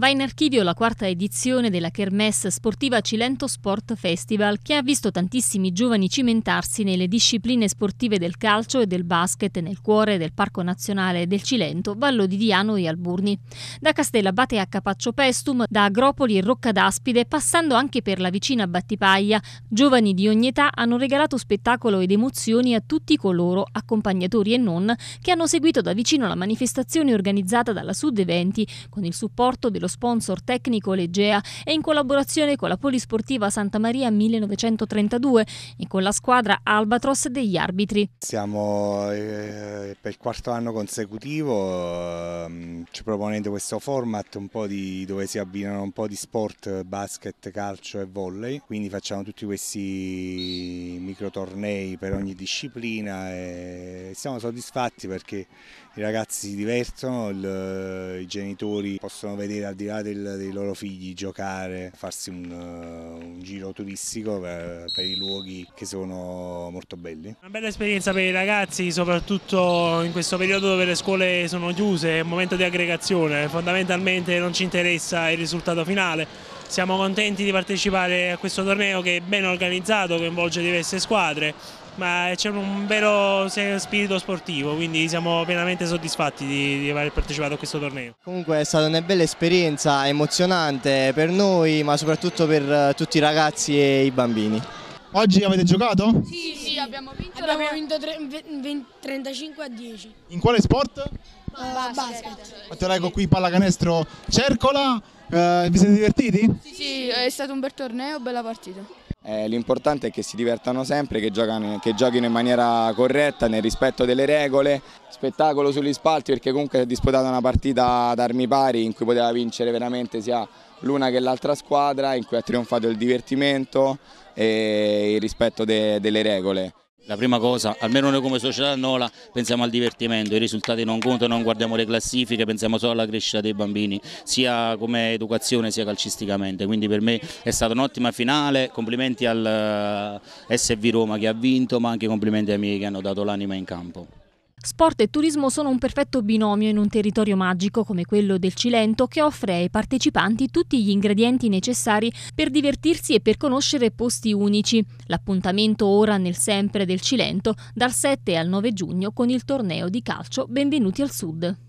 Va in archivio la quarta edizione della Kermesse sportiva Cilento Sport Festival che ha visto tantissimi giovani cimentarsi nelle discipline sportive del calcio e del basket nel cuore del Parco Nazionale del Cilento, Vallo di Diano e Alburni. Da Castellabate a Capaccio Pestum, da Agropoli e Rocca d'Aspide, passando anche per la vicina Battipaglia, giovani di ogni età hanno regalato spettacolo ed emozioni a tutti coloro, accompagnatori e non, che hanno seguito da vicino la manifestazione organizzata dalla Sud Eventi con il supporto dello sponsor tecnico Legea e in collaborazione con la Polisportiva Santa Maria 1932 e con la squadra Albatros degli arbitri. Siamo eh, per il quarto anno consecutivo ehm, ci proponendo questo format un po' di, dove si abbinano un po' di sport, basket, calcio e volley, quindi facciamo tutti questi micro tornei per ogni disciplina e eh, siamo soddisfatti perché i ragazzi si divertono, il, eh, i genitori possono vedere al di là del, dei loro figli giocare, farsi un, eh, un giro turistico per, per, i luoghi che sono molto belli. Una bella esperienza per i ragazzi, soprattutto in questo periodo dove le scuole sono chiuse, è un momento di aggregazione, fondamentalmente non ci interessa il risultato finale. Siamo contenti di partecipare a questo torneo che è ben organizzato, coinvolge diverse squadre ma c'è un vero spirito sportivo, quindi siamo pienamente soddisfatti di, di, aver partecipato a questo torneo. Comunque è stata una bella esperienza, emozionante per noi, ma soprattutto per eh, tutti i ragazzi e i bambini. Oggi avete giocato? Sì, sì, abbiamo vinto, abbiamo la... vinto tre, 20, 35 a 10. In quale sport? Uh, basket. Matteolaico qui, pallacanestro, cercola, uh, vi siete divertiti? Sì, sì, è stato un bel torneo, bella partita. Eh, l'importante è che si divertano sempre, che, giocano, che giochino in maniera corretta, nel rispetto delle regole. Spettacolo sugli spalti perché comunque si è disputata una partita ad armi pari in cui poteva vincere veramente sia l'una che l'altra squadra, in cui ha trionfato il divertimento e il rispetto de, delle regole. La prima cosa, almeno noi come società Nola, pensiamo al divertimento, i risultati non contano, non guardiamo le classifiche, pensiamo solo alla crescita dei bambini, sia come educazione sia calcisticamente, quindi per me è stata un'ottima finale, complimenti al eh, SV Roma che ha vinto, ma anche complimenti ai miei che hanno dato l'anima in campo. Sport e turismo sono un perfetto binomio in un territorio magico come quello del Cilento che offre ai partecipanti tutti gli ingredienti necessari per divertirsi e per conoscere posti unici. L'appuntamento ora nel sempre del Cilento dal 7 al 9 giugno con il torneo di calcio Benvenuti al Sud.